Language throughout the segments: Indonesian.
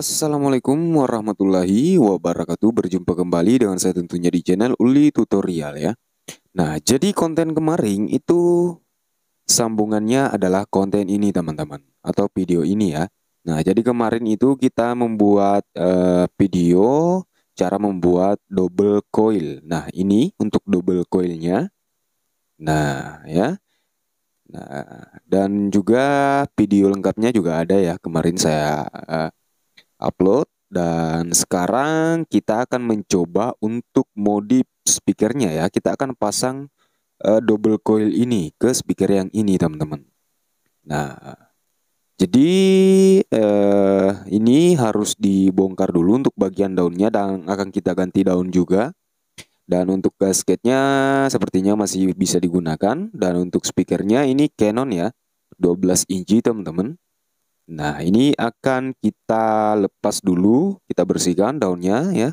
Assalamualaikum warahmatullahi wabarakatuh Berjumpa kembali dengan saya tentunya di channel Uli Tutorial ya Nah jadi konten kemarin itu Sambungannya adalah konten ini teman-teman Atau video ini ya Nah jadi kemarin itu kita membuat uh, video Cara membuat double coil Nah ini untuk double coilnya Nah ya Nah, dan juga video lengkapnya juga ada ya. Kemarin saya uh, upload dan sekarang kita akan mencoba untuk modif speakernya ya kita akan pasang uh, double coil ini ke speaker yang ini teman-teman nah jadi uh, ini harus dibongkar dulu untuk bagian daunnya dan akan kita ganti daun juga. Dan untuk gasketnya sepertinya masih bisa digunakan dan untuk speakernya ini Canon ya 12 inci teman-teman. Nah, ini akan kita lepas dulu, kita bersihkan daunnya ya.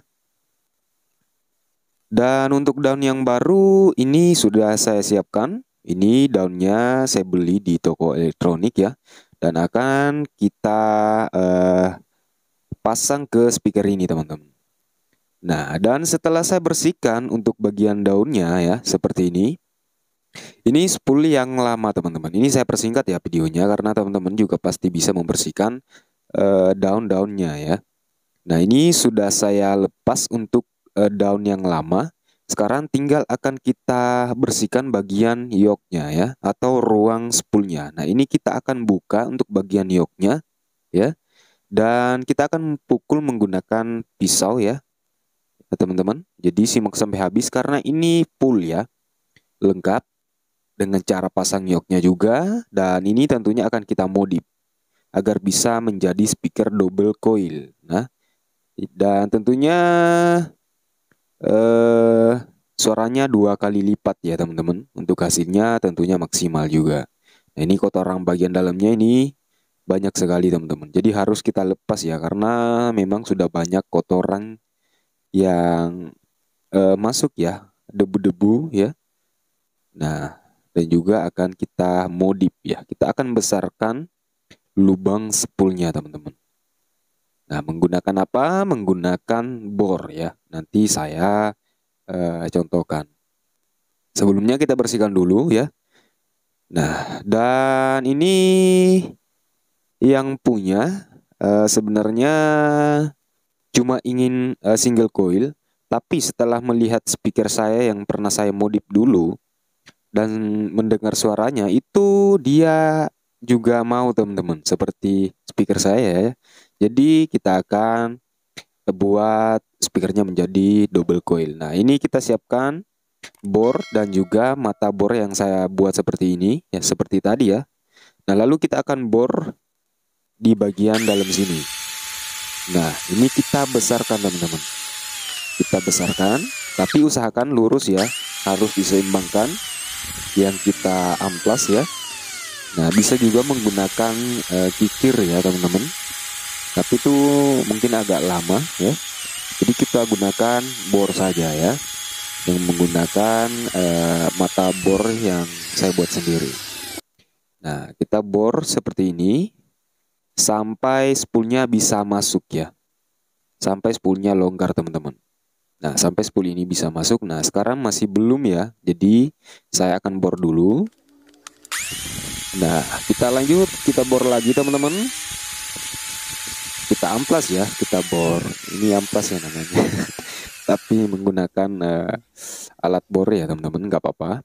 Dan untuk daun yang baru ini sudah saya siapkan. Ini daunnya saya beli di toko elektronik ya. Dan akan kita eh, pasang ke speaker ini teman-teman. Nah, dan setelah saya bersihkan untuk bagian daunnya ya, seperti ini. Ini 10 yang lama teman-teman. Ini saya persingkat ya videonya karena teman-teman juga pasti bisa membersihkan uh, daun-daunnya ya. Nah ini sudah saya lepas untuk uh, daun yang lama. Sekarang tinggal akan kita bersihkan bagian yoknya ya atau ruang spoolnya. Nah ini kita akan buka untuk bagian yoknya ya dan kita akan pukul menggunakan pisau ya teman-teman. Jadi simak sampai habis karena ini full ya lengkap dengan cara pasang yoknya juga dan ini tentunya akan kita modif agar bisa menjadi speaker double coil. Nah, dan tentunya eh suaranya dua kali lipat ya teman-teman untuk hasilnya tentunya maksimal juga. Nah, ini kotoran bagian dalamnya ini banyak sekali teman-teman. Jadi harus kita lepas ya karena memang sudah banyak kotoran yang eh, masuk ya, debu-debu ya. Nah, dan juga akan kita modif ya. Kita akan besarkan lubang spoolnya teman-teman. Nah, menggunakan apa? Menggunakan bor ya. Nanti saya eh, contohkan. Sebelumnya kita bersihkan dulu ya. Nah, dan ini yang punya eh, sebenarnya cuma ingin eh, single coil, tapi setelah melihat speaker saya yang pernah saya modif dulu, dan mendengar suaranya itu dia juga mau teman-teman seperti speaker saya ya. Jadi kita akan buat speakernya menjadi double coil. Nah, ini kita siapkan bor dan juga mata bor yang saya buat seperti ini ya seperti tadi ya. Nah, lalu kita akan bor di bagian dalam sini. Nah, ini kita besarkan teman-teman. Kita besarkan, tapi usahakan lurus ya, harus diseimbangkan yang kita amplas ya. Nah, bisa juga menggunakan uh, kikir ya, teman-teman. Tapi itu mungkin agak lama ya. Jadi kita gunakan bor saja ya. Yang menggunakan uh, mata bor yang saya buat sendiri. Nah, kita bor seperti ini sampai spoolnya bisa masuk ya. Sampai spoolnya longgar, teman-teman. Nah, sampai 10 ini bisa masuk. Nah, sekarang masih belum ya. Jadi, saya akan bor dulu. Nah, kita lanjut. Kita bor lagi, teman-teman. Kita amplas ya. Kita bor. Ini amplas ya namanya. Tapi menggunakan uh, alat bor ya, teman-teman. Nggak apa-apa.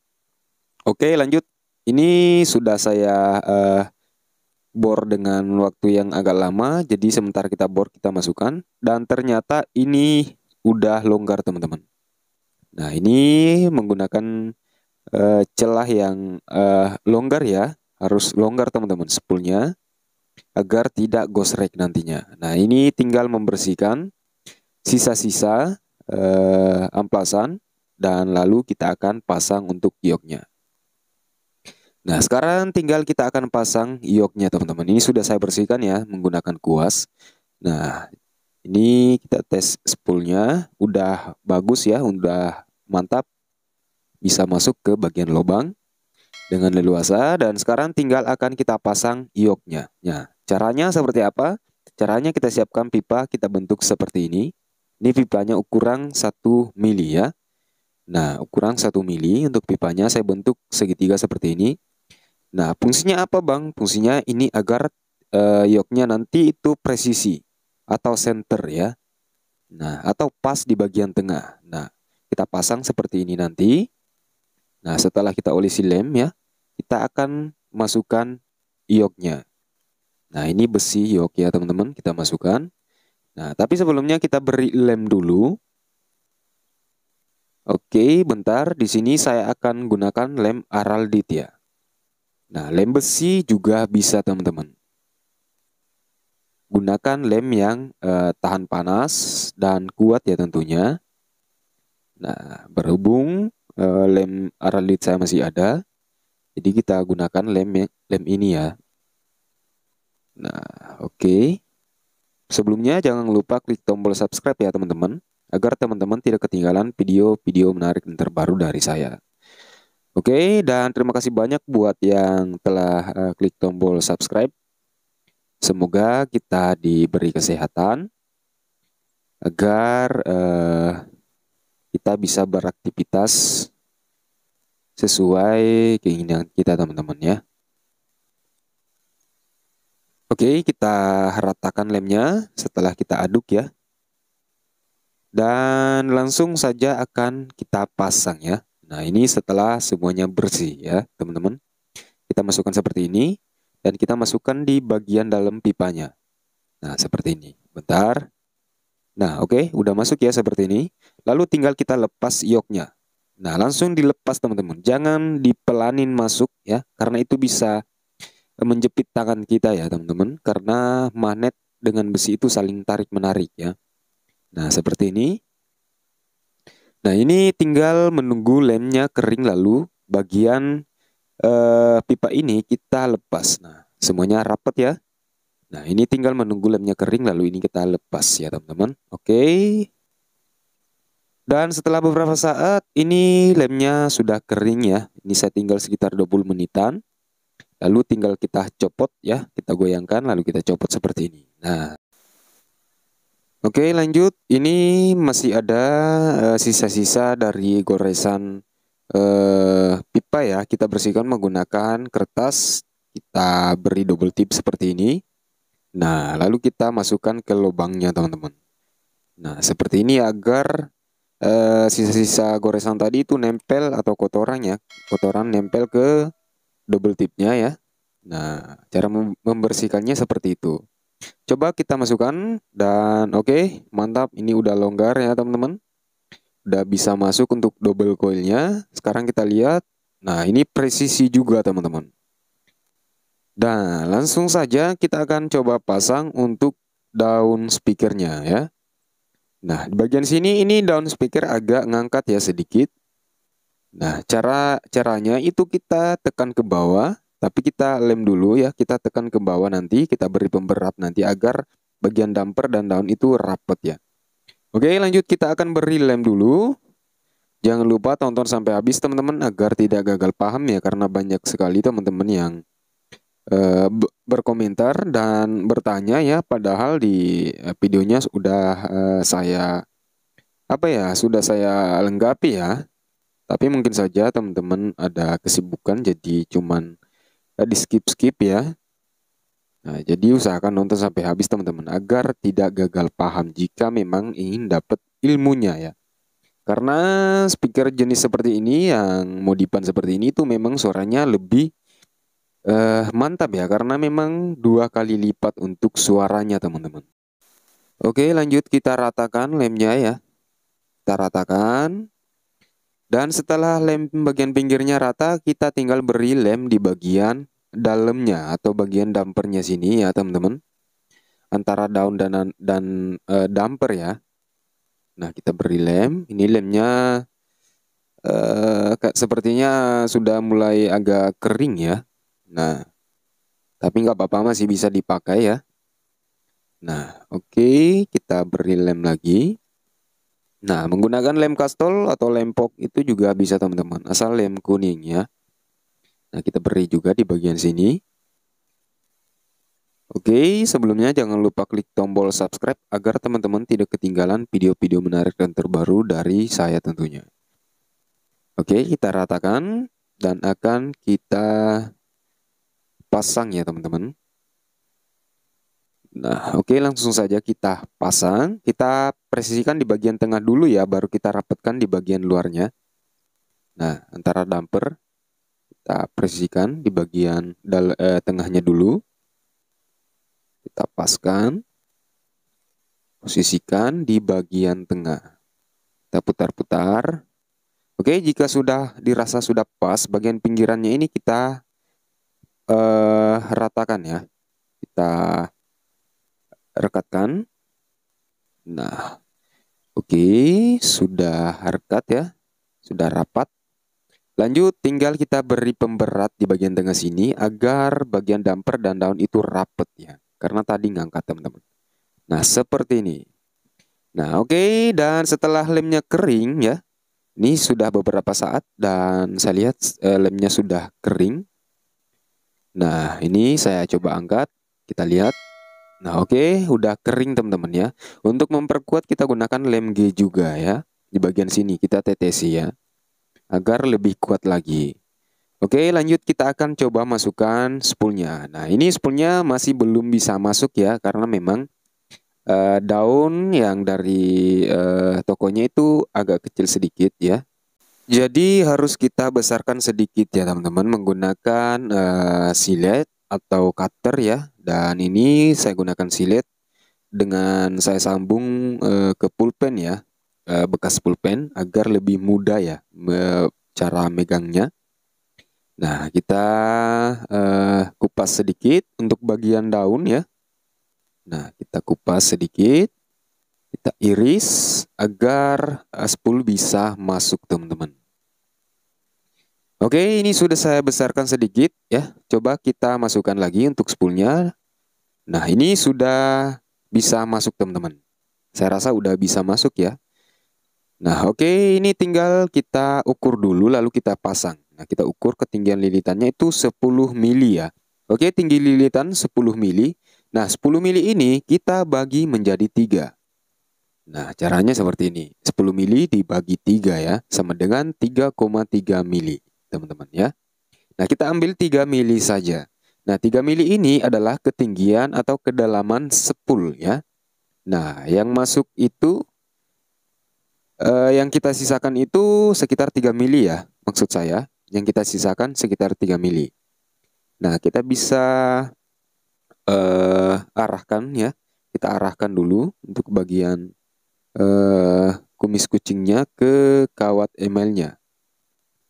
Oke, lanjut. Ini sudah saya... Uh, bor dengan waktu yang agak lama jadi sementara kita bor kita masukkan dan ternyata ini udah longgar teman-teman. Nah ini menggunakan uh, celah yang uh, longgar ya, harus longgar teman-teman sepulnya agar tidak gosrek nantinya. Nah ini tinggal membersihkan sisa-sisa uh, amplasan dan lalu kita akan pasang untuk ioknya. Nah sekarang tinggal kita akan pasang ioknya teman-teman. Ini sudah saya bersihkan ya menggunakan kuas. Nah ini kita tes spoolnya, udah bagus ya, udah mantap. Bisa masuk ke bagian lubang dengan leluasa dan sekarang tinggal akan kita pasang yoknya. Nah, caranya seperti apa? Caranya kita siapkan pipa, kita bentuk seperti ini. Ini pipanya ukuran 1 mili ya. Nah, ukuran 1 mili untuk pipanya saya bentuk segitiga seperti ini. Nah, fungsinya apa Bang? Fungsinya ini agar e, eh, yoknya nanti itu presisi atau center ya. Nah, atau pas di bagian tengah. Nah, kita pasang seperti ini nanti. Nah, setelah kita olesi lem ya, kita akan masukkan ioknya. Nah, ini besi iok ya teman-teman, kita masukkan. Nah, tapi sebelumnya kita beri lem dulu. Oke, bentar. Di sini saya akan gunakan lem araldit ya. Nah, lem besi juga bisa teman-teman gunakan lem yang eh, tahan panas dan kuat ya tentunya. Nah, berhubung eh, lem aralit saya masih ada, jadi kita gunakan lem lem ini ya. Nah, oke. Okay. Sebelumnya jangan lupa klik tombol subscribe ya teman-teman, agar teman-teman tidak ketinggalan video-video menarik dan terbaru dari saya. Oke, okay, dan terima kasih banyak buat yang telah uh, klik tombol subscribe. Semoga kita diberi kesehatan agar eh, kita bisa beraktivitas sesuai keinginan kita teman-teman ya. Oke, kita ratakan lemnya setelah kita aduk ya. Dan langsung saja akan kita pasang ya. Nah, ini setelah semuanya bersih ya, teman-teman. Kita masukkan seperti ini dan kita masukkan di bagian dalam pipanya. Nah, seperti ini. Bentar. Nah, oke, okay, udah masuk ya seperti ini. Lalu tinggal kita lepas yoknya. Nah, langsung dilepas teman-teman. Jangan dipelanin masuk ya, karena itu bisa eh, menjepit tangan kita ya, teman-teman. Karena magnet dengan besi itu saling tarik-menarik ya. Nah, seperti ini. Nah, ini tinggal menunggu lemnya kering lalu bagian uh, pipa ini kita lepas. Nah, semuanya rapat ya. Nah, ini tinggal menunggu lemnya kering lalu ini kita lepas ya, teman-teman. Oke. Dan setelah beberapa saat ini lemnya sudah kering ya. Ini saya tinggal sekitar 20 menitan. Lalu tinggal kita copot ya, kita goyangkan lalu kita copot seperti ini. Nah, Oke, lanjut. Ini masih ada eh, sisa-sisa uh, sisa -sisa dari goresan eh, pipa ya kita bersihkan menggunakan kertas kita beri double tip seperti ini nah lalu kita masukkan ke lubangnya teman-teman nah seperti ini agar eh, sisa-sisa eh, goresan tadi itu nempel atau kotorannya kotoran nempel ke double tipnya ya nah cara membersihkannya seperti itu coba kita masukkan dan oke okay, mantap ini udah longgar ya teman-teman udah bisa masuk untuk double coilnya. Sekarang kita lihat. Nah, ini presisi juga teman-teman. Dan nah, langsung saja kita akan coba pasang untuk daun speakernya ya. Nah, di bagian sini ini daun speaker agak ngangkat ya sedikit. Nah, cara caranya itu kita tekan ke bawah, tapi kita lem dulu ya, kita tekan ke bawah nanti, kita beri pemberat nanti agar bagian damper dan daun itu rapat ya. Oke, lanjut kita akan beri lem dulu. Jangan lupa tonton sampai habis teman-teman agar tidak gagal paham ya karena banyak sekali teman-teman yang e, berkomentar dan bertanya ya padahal di eh, videonya sudah e, saya apa ya sudah saya lengkapi ya. Tapi mungkin saja teman-teman ada kesibukan jadi cuman eh, di skip-skip ya. Nah, jadi usahakan nonton sampai habis teman-teman agar tidak gagal paham jika memang ingin dapat ilmunya ya. Karena speaker jenis seperti ini yang modifan seperti ini itu memang suaranya lebih uh, mantap ya karena memang dua kali lipat untuk suaranya teman-teman. Oke, lanjut kita ratakan lemnya ya. Kita ratakan. Dan setelah lem bagian pinggirnya rata, kita tinggal beri lem di bagian dalamnya atau bagian dampernya sini ya teman-teman antara daun dan dan e, damper ya nah kita beri lem ini lemnya e, sepertinya sudah mulai agak kering ya nah tapi nggak apa-apa masih bisa dipakai ya nah oke okay, kita beri lem lagi nah menggunakan lem kastol atau lem pok itu juga bisa teman-teman asal lem kuning ya Nah, kita beri juga di bagian sini. Oke, sebelumnya jangan lupa klik tombol subscribe agar teman-teman tidak ketinggalan video-video menarik dan terbaru dari saya tentunya. Oke, kita ratakan dan akan kita pasang ya teman-teman. Nah, oke langsung saja kita pasang. Kita presisikan di bagian tengah dulu ya, baru kita rapatkan di bagian luarnya. Nah, antara damper kita presisikan di bagian dal eh, tengahnya dulu. Kita paskan. Posisikan di bagian tengah. Kita putar-putar. Oke, jika sudah dirasa sudah pas, bagian pinggirannya ini kita eh, ratakan ya. Kita rekatkan. Nah, oke, sudah rekat ya. Sudah rapat. Lanjut, tinggal kita beri pemberat di bagian tengah sini agar bagian damper dan daun itu rapet ya. Karena tadi ngangkat teman-teman. Nah, seperti ini. Nah, oke. Okay. Dan setelah lemnya kering ya. Ini sudah beberapa saat dan saya lihat eh, lemnya sudah kering. Nah, ini saya coba angkat. Kita lihat. Nah, oke. Okay. Udah kering teman-teman ya. Untuk memperkuat kita gunakan lem G juga ya. Di bagian sini kita tetesi ya agar lebih kuat lagi. Oke, lanjut kita akan coba masukkan spoolnya. Nah, ini spoolnya masih belum bisa masuk ya karena memang uh, daun yang dari uh, tokonya itu agak kecil sedikit ya. Jadi harus kita besarkan sedikit ya teman-teman menggunakan uh, silet atau cutter ya. Dan ini saya gunakan silet dengan saya sambung uh, ke pulpen ya. Eh, bekas pulpen agar lebih mudah ya cara megangnya. Nah, kita uh, kupas sedikit untuk bagian daun ya. Nah, kita kupas sedikit. Kita iris agar uh, spool bisa masuk, teman-teman. Oke, ini sudah saya besarkan sedikit ya. Coba kita masukkan lagi untuk spoolnya. Nah, ini sudah bisa masuk teman-teman. Saya rasa udah bisa masuk ya. Nah oke okay, ini tinggal kita ukur dulu lalu kita pasang. Nah kita ukur ketinggian lilitannya itu 10 mili ya. Oke okay, tinggi lilitan 10 mili. Nah 10 mili ini kita bagi menjadi tiga. Nah caranya seperti ini. 10 mili dibagi tiga ya sama dengan 3,3 mili teman-teman ya. Nah kita ambil 3 mili saja. Nah, 3 mili ini adalah ketinggian atau kedalaman 10 ya. Nah, yang masuk itu uh, yang kita sisakan itu sekitar 3 mili ya, maksud saya. Yang kita sisakan sekitar 3 mili. Nah, kita bisa uh, arahkan ya. Kita arahkan dulu untuk bagian uh, kumis kucingnya ke kawat emailnya.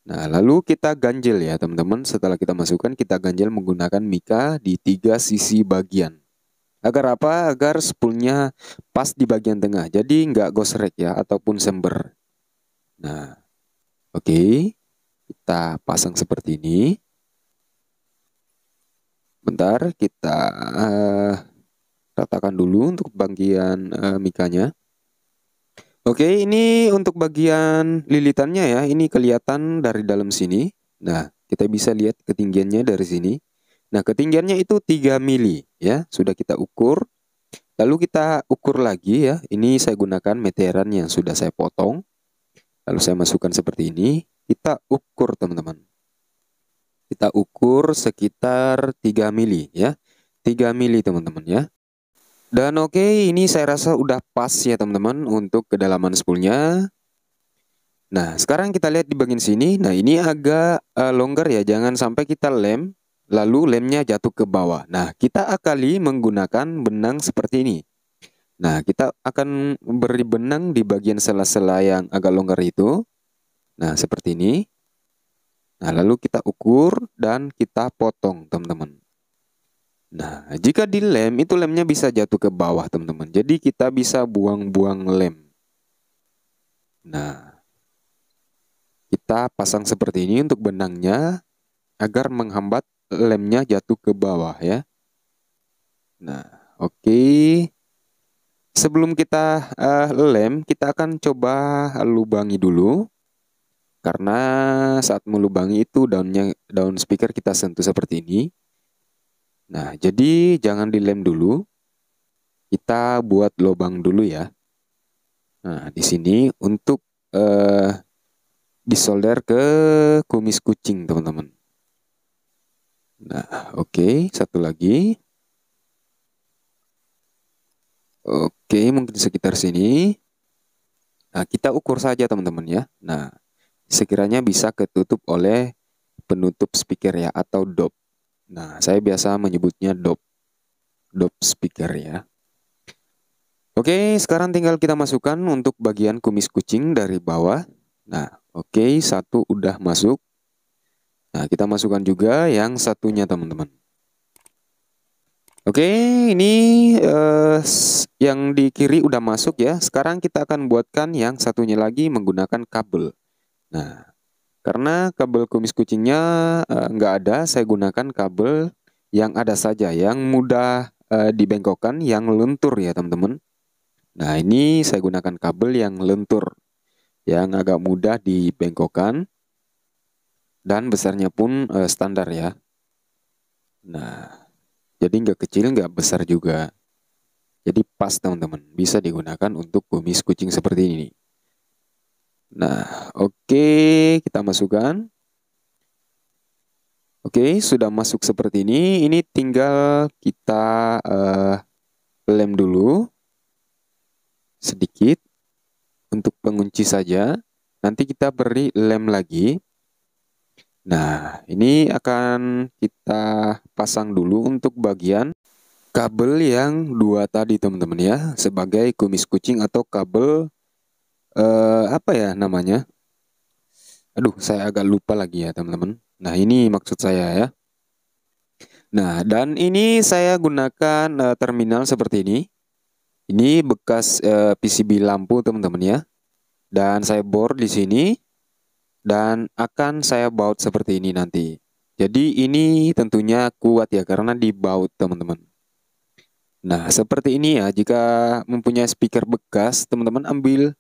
Nah, lalu kita ganjel ya, teman-teman. Setelah kita masukkan, kita ganjel menggunakan mika di tiga sisi bagian. Agar apa? Agar spoolnya pas di bagian tengah. Jadi nggak gosrek ya ataupun sember. Nah, oke. Okay. Kita pasang seperti ini. Bentar, kita uh, ratakan dulu untuk bagian uh, mikanya. Oke, ini untuk bagian lilitannya ya. Ini kelihatan dari dalam sini. Nah, kita bisa lihat ketinggiannya dari sini. Nah, ketinggiannya itu 3 mili ya, sudah kita ukur. Lalu kita ukur lagi ya. Ini saya gunakan meteran yang sudah saya potong. Lalu saya masukkan seperti ini. Kita ukur, teman-teman. Kita ukur sekitar 3 mili ya. 3 mili, teman-teman ya. Dan oke, okay, ini saya rasa udah pas ya teman-teman untuk kedalaman spoolnya. Nah, sekarang kita lihat di bagian sini. Nah, ini agak uh, longgar ya, jangan sampai kita lem. Lalu lemnya jatuh ke bawah. Nah, kita akali menggunakan benang seperti ini. Nah, kita akan beri benang di bagian sela-sela yang agak longgar itu. Nah, seperti ini. Nah, lalu kita ukur dan kita potong, teman-teman. Nah, jika di lem, itu lemnya bisa jatuh ke bawah, teman-teman. Jadi kita bisa buang-buang lem. Nah, kita pasang seperti ini untuk benangnya agar menghambat lemnya jatuh ke bawah ya. Nah, oke. Okay. Sebelum kita uh, lem, kita akan coba lubangi dulu. Karena saat melubangi itu daunnya daun speaker kita sentuh seperti ini. Nah, jadi jangan dilem dulu. Kita buat lubang dulu ya. Nah, di sini untuk uh, disolder ke kumis kucing, teman-teman. Oke, satu lagi. Oke, mungkin sekitar sini. Nah, kita ukur saja teman-teman ya. Nah, sekiranya bisa ketutup oleh penutup speaker ya atau dop. Nah, saya biasa menyebutnya dop. Dop speaker ya. Oke, sekarang tinggal kita masukkan untuk bagian kumis kucing dari bawah. Nah, oke, satu udah masuk. Nah, kita masukkan juga yang satunya, teman-teman. Oke, ini eh, yang di kiri udah masuk ya. Sekarang kita akan buatkan yang satunya lagi menggunakan kabel. Nah, karena kabel kumis kucingnya eh, nggak ada, saya gunakan kabel yang ada saja, yang mudah eh, dibengkokkan, yang lentur ya teman-teman. Nah, ini saya gunakan kabel yang lentur, yang agak mudah dibengkokkan dan besarnya pun uh, standar ya. Nah, jadi nggak kecil nggak besar juga. Jadi pas teman-teman, bisa digunakan untuk kumis kucing seperti ini. Nah, oke, okay, kita masukkan. Oke, okay, sudah masuk seperti ini. Ini tinggal kita uh, lem dulu sedikit untuk pengunci saja. Nanti kita beri lem lagi. Nah, ini akan kita pasang dulu untuk bagian kabel yang dua tadi teman-teman ya, sebagai kumis kucing atau kabel eh, apa ya namanya? Aduh, saya agak lupa lagi ya teman-teman. Nah, ini maksud saya ya. Nah, dan ini saya gunakan eh, terminal seperti ini. Ini bekas eh, PCB lampu, teman-teman ya. Dan saya bor di sini dan akan saya baut seperti ini nanti. Jadi ini tentunya kuat ya karena dibaut teman-teman. Nah seperti ini ya jika mempunyai speaker bekas teman-teman ambil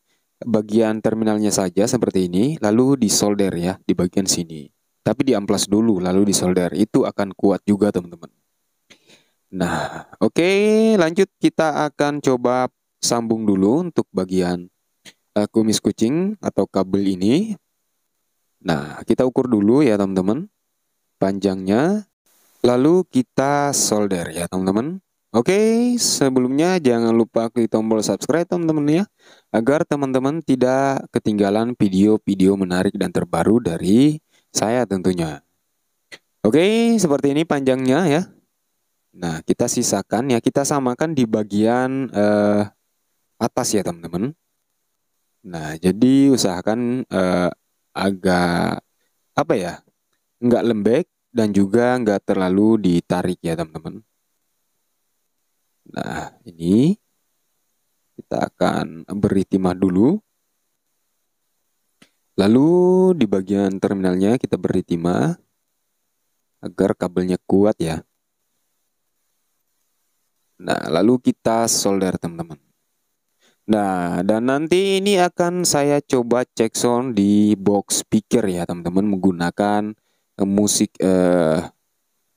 bagian terminalnya saja seperti ini lalu disolder ya di bagian sini. Tapi di amplas dulu lalu disolder itu akan kuat juga teman-teman. Nah oke okay, lanjut kita akan coba sambung dulu untuk bagian uh, kumis kucing atau kabel ini Nah, kita ukur dulu ya teman-teman panjangnya. Lalu kita solder ya teman-teman. Oke, sebelumnya jangan lupa klik tombol subscribe teman-teman ya. Agar teman-teman tidak ketinggalan video-video menarik dan terbaru dari saya tentunya. Oke, seperti ini panjangnya ya. Nah, kita sisakan ya, kita samakan di bagian eh, atas ya teman-teman. Nah, jadi usahakan eh, agak apa ya nggak lembek dan juga nggak terlalu ditarik ya teman-teman. Nah ini kita akan beri timah dulu. Lalu di bagian terminalnya kita beri timah agar kabelnya kuat ya. Nah lalu kita solder teman-teman. Nah, dan nanti ini akan saya coba cek sound di box speaker ya, teman-teman, menggunakan uh, musik uh,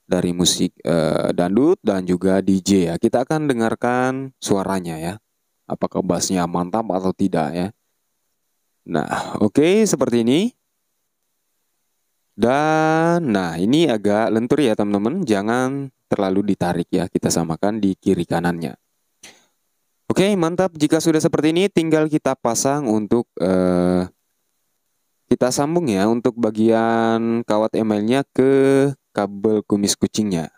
dari musik uh, dangdut dan juga DJ ya. Kita akan dengarkan suaranya ya. Apakah bassnya mantap atau tidak ya. Nah, oke okay, seperti ini. Dan nah, ini agak lentur ya, teman-teman. Jangan terlalu ditarik ya. Kita samakan di kiri kanannya. Oke, mantap. Jika sudah seperti ini, tinggal kita pasang untuk uh, kita sambung ya untuk bagian kawat emailnya ke kabel kumis kucingnya.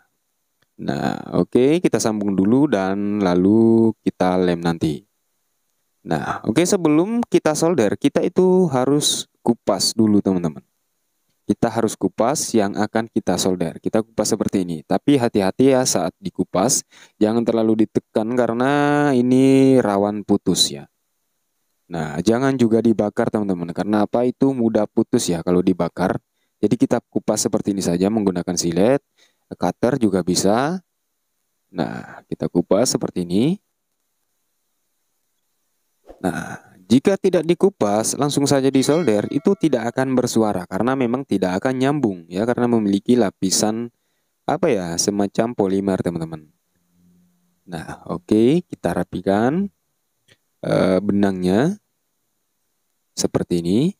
Nah, oke, okay, kita sambung dulu dan lalu kita lem nanti. Nah, oke, okay, sebelum kita solder, kita itu harus kupas dulu, teman-teman kita harus kupas yang akan kita solder. Kita kupas seperti ini. Tapi hati-hati ya saat dikupas, jangan terlalu ditekan karena ini rawan putus ya. Nah, jangan juga dibakar teman-teman, karena apa itu mudah putus ya kalau dibakar. Jadi kita kupas seperti ini saja menggunakan silet, cutter juga bisa. Nah, kita kupas seperti ini. Nah, jika tidak dikupas, langsung saja disolder, itu tidak akan bersuara karena memang tidak akan nyambung ya karena memiliki lapisan apa ya, semacam polimer, teman-teman. Nah, oke, okay, kita rapikan uh, benangnya seperti ini.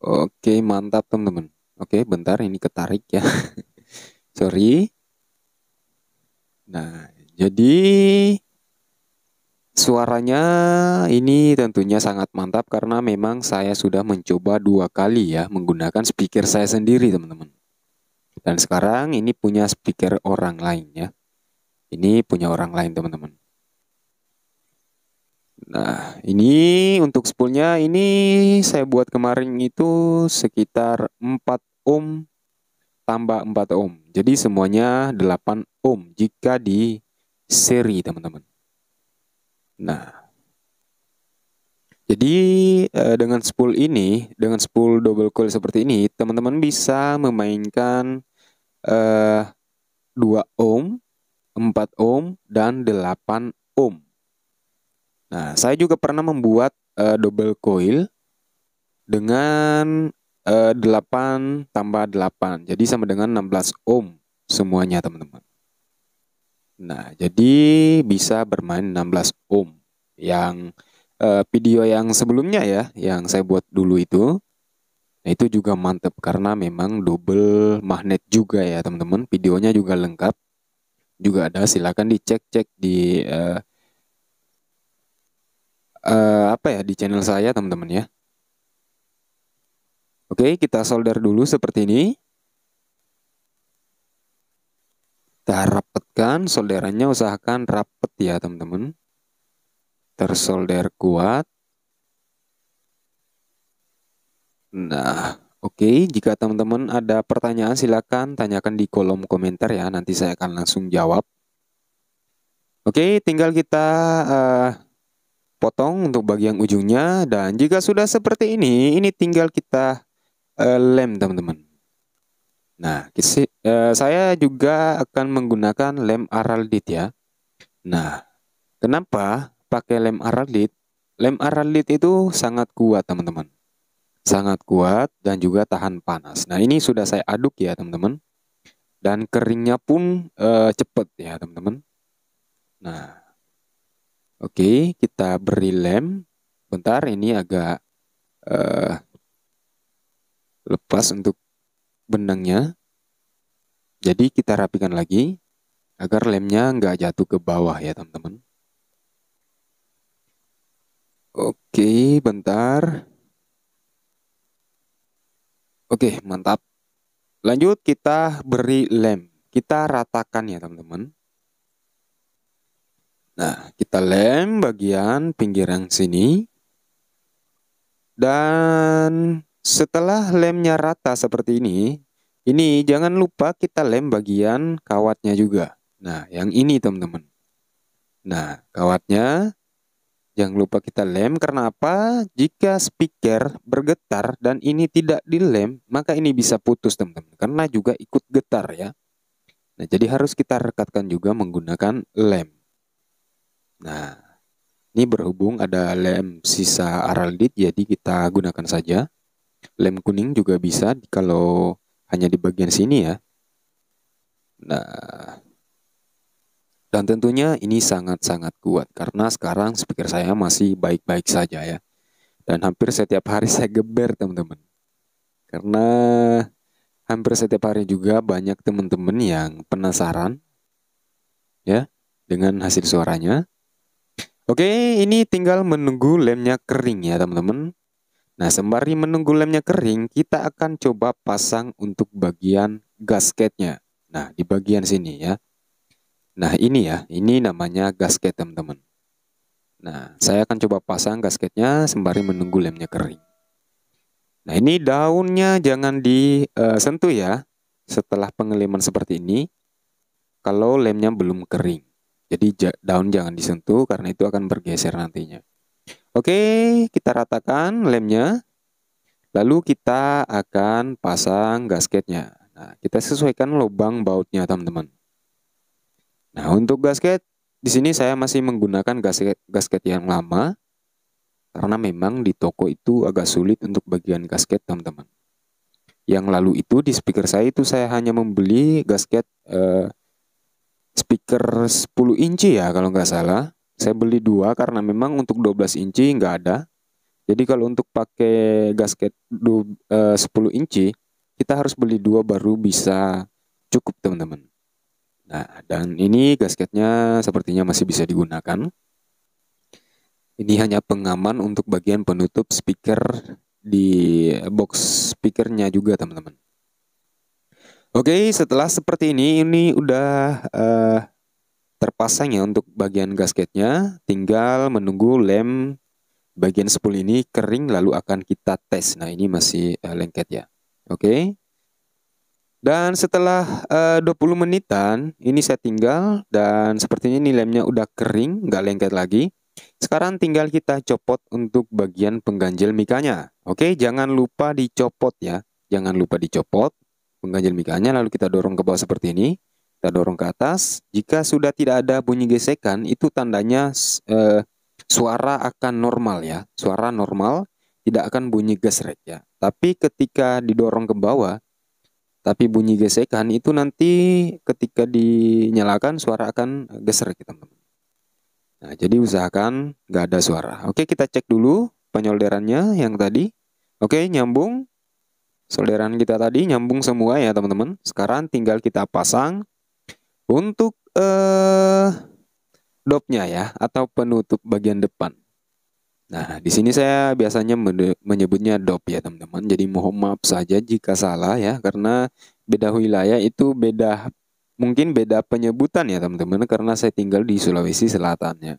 Oke, okay, mantap, teman-teman. Oke, okay, bentar ini ketarik ya. Sorry. Nah, jadi Suaranya ini tentunya sangat mantap karena memang saya sudah mencoba dua kali ya menggunakan speaker saya sendiri teman-teman. Dan sekarang ini punya speaker orang lain ya. Ini punya orang lain teman-teman. Nah ini untuk spoolnya ini saya buat kemarin itu sekitar 4 ohm tambah 4 ohm. Jadi semuanya 8 ohm jika di seri teman-teman. Nah, jadi eh, dengan spool ini, dengan spool double coil seperti ini, teman-teman bisa memainkan uh, eh, 2 ohm, 4 ohm, dan 8 ohm. Nah, saya juga pernah membuat uh, double coil dengan uh, 8 tambah 8, jadi sama dengan 16 ohm semuanya teman-teman. Nah, jadi bisa bermain 16 ohm yang eh, video yang sebelumnya ya, yang saya buat dulu itu. Nah, itu juga mantep karena memang double magnet juga ya, teman-teman. Videonya juga lengkap. Juga ada Silakan dicek-cek di eh, eh, apa ya di channel saya, teman-teman ya. Oke, kita solder dulu seperti ini. Kita rapatkan solderannya, usahakan rapat ya teman-teman. Tersolder kuat. Nah, oke. Okay. Jika teman-teman ada pertanyaan silakan tanyakan di kolom komentar ya. Nanti saya akan langsung jawab. Oke, okay, tinggal kita uh, potong untuk bagian ujungnya. Dan jika sudah seperti ini, ini tinggal kita uh, lem teman-teman. Nah, kisi, uh, saya juga akan menggunakan lem Araldit ya. Nah, kenapa pakai lem Araldit? Lem Araldit itu sangat kuat, teman-teman. Sangat kuat dan juga tahan panas. Nah, ini sudah saya aduk ya, teman-teman. Dan keringnya pun uh, cepet ya, teman-teman. Nah, oke, kita beri lem. Bentar, ini agak uh, lepas untuk benangnya. Jadi kita rapikan lagi agar lemnya nggak jatuh ke bawah ya teman-teman. Oke, bentar. Oke, mantap. Lanjut kita beri lem. Kita ratakan ya teman-teman. Nah, kita lem bagian pinggiran sini. Dan setelah lemnya rata seperti ini, ini jangan lupa kita lem bagian kawatnya juga. Nah, yang ini teman-teman. Nah, kawatnya jangan lupa kita lem karena apa? Jika speaker bergetar dan ini tidak dilem, maka ini bisa putus teman-teman. Karena juga ikut getar ya. Nah, jadi harus kita rekatkan juga menggunakan lem. Nah, ini berhubung ada lem sisa araldit, jadi kita gunakan saja. Lem kuning juga bisa kalau hanya di bagian sini ya. Nah, dan tentunya ini sangat-sangat kuat karena sekarang speaker saya masih baik-baik saja ya. Dan hampir setiap hari saya geber teman-teman. Karena hampir setiap hari juga banyak teman-teman yang penasaran ya dengan hasil suaranya. Oke, ini tinggal menunggu lemnya kering ya teman-teman. Nah, sembari menunggu lemnya kering, kita akan coba pasang untuk bagian gasketnya. Nah, di bagian sini ya. Nah, ini ya, ini namanya gasket teman-teman. Nah, saya akan coba pasang gasketnya sembari menunggu lemnya kering. Nah, ini daunnya jangan disentuh eh, ya setelah pengeleman seperti ini kalau lemnya belum kering. Jadi daun jangan disentuh karena itu akan bergeser nantinya. Oke, kita ratakan lemnya. Lalu kita akan pasang gasketnya. Nah, kita sesuaikan lubang bautnya, teman-teman. Nah, untuk gasket di sini saya masih menggunakan gasket gasket yang lama karena memang di toko itu agak sulit untuk bagian gasket, teman-teman. Yang lalu itu di speaker saya itu saya hanya membeli gasket eh, speaker 10 inci ya kalau nggak salah saya beli dua karena memang untuk 12 inci nggak ada. Jadi kalau untuk pakai gasket 10 eh, inci, kita harus beli dua baru bisa cukup teman-teman. Nah, dan ini gasketnya sepertinya masih bisa digunakan. Ini hanya pengaman untuk bagian penutup speaker di box speakernya juga teman-teman. Oke, setelah seperti ini, ini udah uh, terpasang ya untuk bagian gasketnya, tinggal menunggu lem bagian spool ini kering lalu akan kita tes. Nah, ini masih uh, lengket ya. Oke. Okay. Dan setelah eh, uh, 20 menitan, ini saya tinggal dan sepertinya ini lemnya udah kering, nggak lengket lagi. Sekarang tinggal kita copot untuk bagian pengganjel mikanya. Oke, okay? jangan lupa dicopot ya. Jangan lupa dicopot pengganjel mikanya lalu kita dorong ke bawah seperti ini. Kita dorong ke atas. Jika sudah tidak ada bunyi gesekan, itu tandanya eh, suara akan normal ya. Suara normal tidak akan bunyi gesrek ya. Tapi ketika didorong ke bawah, tapi bunyi gesekan itu nanti ketika dinyalakan suara akan gesrek ya, teman-teman. Nah, jadi usahakan nggak ada suara. Oke, kita cek dulu penyolderannya yang tadi. Oke, nyambung. Solderan kita tadi nyambung semua ya teman-teman. Sekarang tinggal kita pasang untuk eh, dopnya ya atau penutup bagian depan. Nah, di sini saya biasanya menyebutnya dop ya teman-teman. Jadi mohon maaf saja jika salah ya karena beda wilayah itu beda mungkin beda penyebutan ya teman-teman karena saya tinggal di Sulawesi Selatan ya.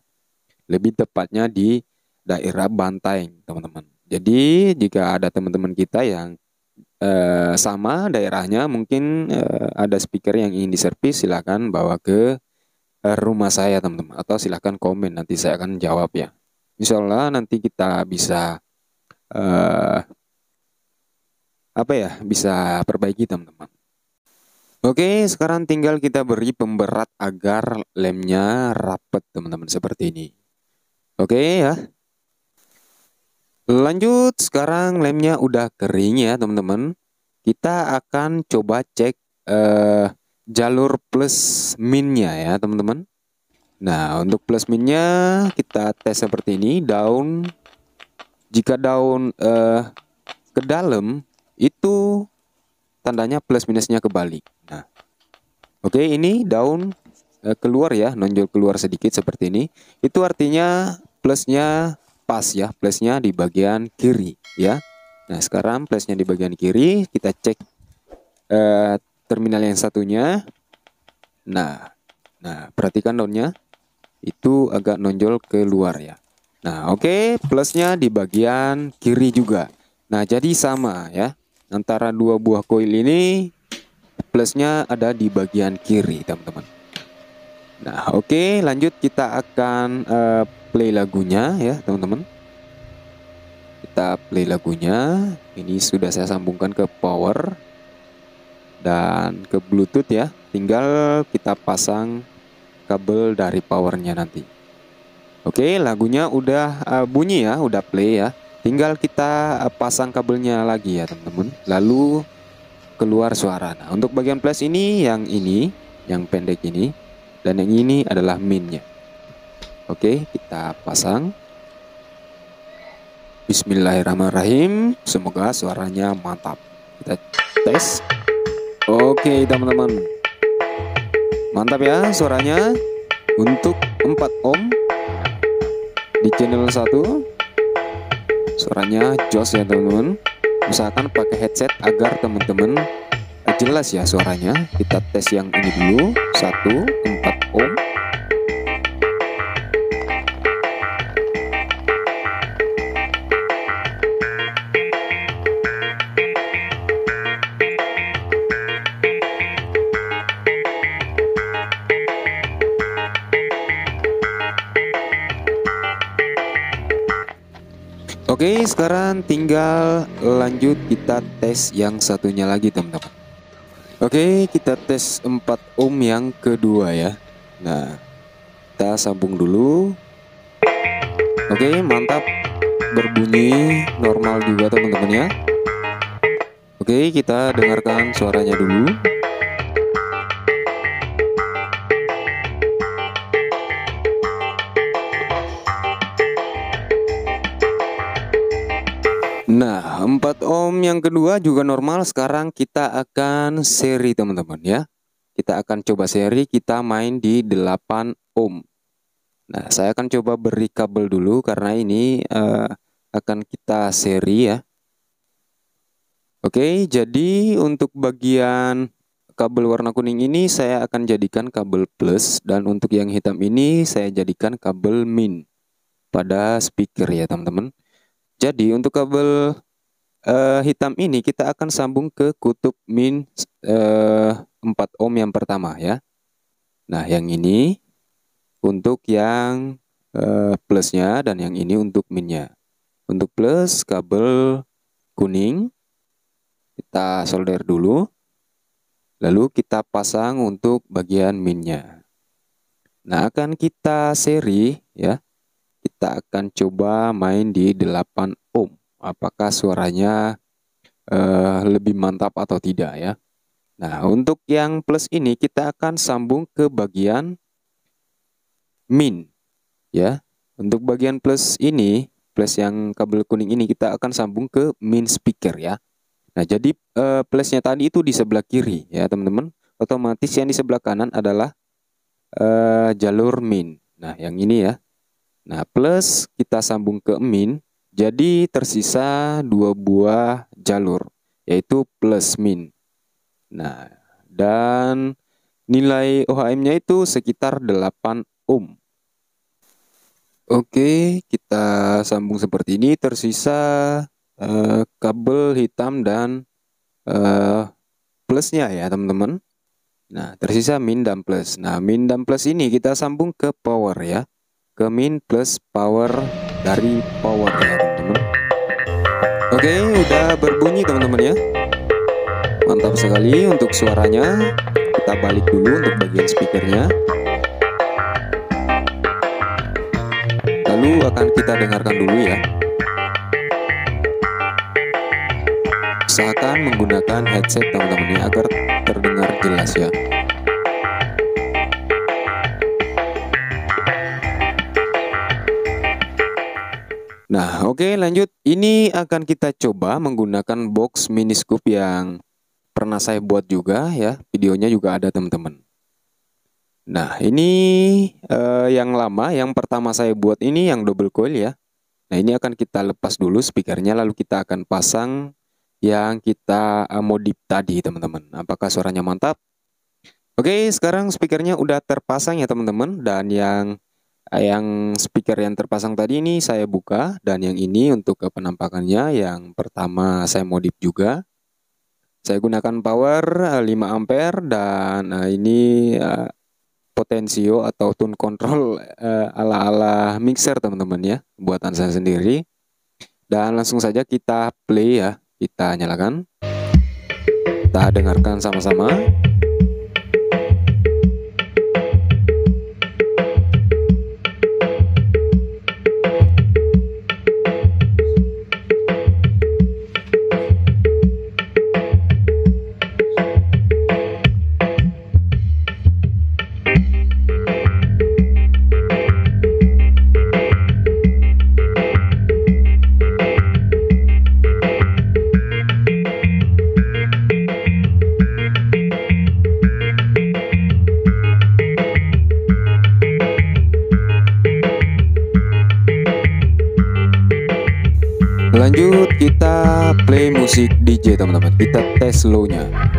Lebih tepatnya di daerah Bantaeng teman-teman. Jadi jika ada teman-teman kita yang Eh, sama daerahnya mungkin uh, ada speaker yang ingin diservis silahkan bawa ke eh, rumah saya teman-teman atau silahkan komen nanti saya akan jawab ya Insya Allah nanti kita bisa uh, apa ya bisa perbaiki teman-teman Oke, sekarang tinggal kita beri pemberat agar lemnya rapet teman-teman seperti ini. Oke ya. Lanjut, sekarang lemnya udah kering ya teman-teman. Kita akan coba cek uh, jalur plus minnya ya teman-teman. Nah untuk plus minnya kita tes seperti ini. Daun, jika daun uh, ke dalam itu tandanya plus minusnya kebalik. Nah, oke okay, ini daun uh, keluar ya, nonjol keluar sedikit seperti ini. Itu artinya plusnya pas ya plusnya di bagian kiri ya. Nah, sekarang plusnya di bagian kiri, kita cek eh, terminal yang satunya. Nah, nah perhatikan daunnya itu agak nonjol keluar ya. Nah, oke, okay, plusnya di bagian kiri juga. Nah, jadi sama ya. Antara dua buah koil ini plusnya ada di bagian kiri, teman-teman. Nah, oke, okay, lanjut kita akan uh, play lagunya ya, teman-teman. Kita play lagunya. Ini sudah saya sambungkan ke power dan ke Bluetooth ya. Tinggal kita pasang kabel dari powernya nanti. Oke, okay, lagunya udah uh, bunyi ya, udah play ya. Tinggal kita uh, pasang kabelnya lagi ya, teman-teman. Lalu keluar suara. Nah, untuk bagian plus ini yang ini, yang pendek ini dan yang ini adalah minnya. Oke, kita pasang. Bismillahirrahmanirrahim. Semoga suaranya mantap. Kita tes. Oke, teman-teman. Mantap ya suaranya untuk 4 ohm di channel 1. Suaranya jos ya, teman-teman. Usahakan pakai headset agar teman-teman Eh, jelas ya suaranya kita tes yang ini dulu 1 4 ohm Oke, sekarang tinggal lanjut kita tes yang satunya lagi, teman. Oke, kita tes 4 ohm yang kedua ya. Nah, kita sambung dulu. Oke, mantap. Berbunyi normal juga teman-teman ya. Oke, kita dengarkan suaranya dulu. yang kedua juga normal, sekarang kita akan seri teman-teman ya. Kita akan coba seri, kita main di 8 ohm. Nah, saya akan coba beri kabel dulu karena ini uh, akan kita seri ya. Oke, jadi untuk bagian kabel warna kuning ini saya akan jadikan kabel plus dan untuk yang hitam ini saya jadikan kabel min pada speaker ya teman-teman. Jadi untuk kabel uh, hitam ini kita akan sambung ke kutub min uh, eh, 4 ohm yang pertama ya. Nah, yang ini untuk yang uh, plusnya dan yang ini untuk minnya. Untuk plus kabel kuning kita solder dulu. Lalu kita pasang untuk bagian minnya. Nah, akan kita seri ya. Kita akan coba main di 8 ohm apakah suaranya uh, lebih mantap atau tidak ya. Nah, untuk yang plus ini kita akan sambung ke bagian min ya. Untuk bagian plus ini, plus yang kabel kuning ini kita akan sambung ke min speaker ya. Nah, jadi uh, plusnya tadi itu di sebelah kiri ya, teman-teman. Otomatis yang di sebelah kanan adalah uh, jalur min. Nah, yang ini ya. Nah, plus kita sambung ke min jadi tersisa dua buah jalur, yaitu plus min. Nah, dan nilai OHM-nya itu sekitar 8 ohm. Oke, kita sambung seperti ini. Tersisa uh, kabel hitam dan uh, plusnya ya teman-teman. Nah, tersisa min dan plus. Nah, min dan plus ini kita sambung ke power ya. Ke min plus power dari power ya. Oke, udah berbunyi teman-teman ya. Mantap sekali untuk suaranya. Kita balik dulu untuk bagian speakernya. Lalu akan kita dengarkan dulu ya. Usahakan menggunakan headset teman-teman ya agar terdengar jelas ya. Nah, oke okay, lanjut. Ini akan kita coba menggunakan box mini yang pernah saya buat juga ya. Videonya juga ada teman-teman. Nah, ini uh, yang lama, yang pertama saya buat ini yang double coil ya. Nah, ini akan kita lepas dulu speakernya lalu kita akan pasang yang kita eh, modif tadi teman-teman. Apakah suaranya mantap? Oke, sekarang speakernya udah terpasang ya teman-teman dan yang Eh, yang speaker yang terpasang tadi ini saya buka dan yang ini untuk penampakannya yang pertama saya modif juga saya gunakan power 5 eh, ampere dan eh, ini potensio atau tune control ala-ala mixer teman-teman ya buatan saya sendiri dan langsung saja kita play ya kita nyalakan kita dengarkan sama-sama lanjut kita play musik DJ teman-teman. Kita tes low-nya.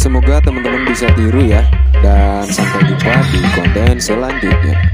semoga teman-teman bisa tiru ya. Dan sampai jumpa di konten selanjutnya.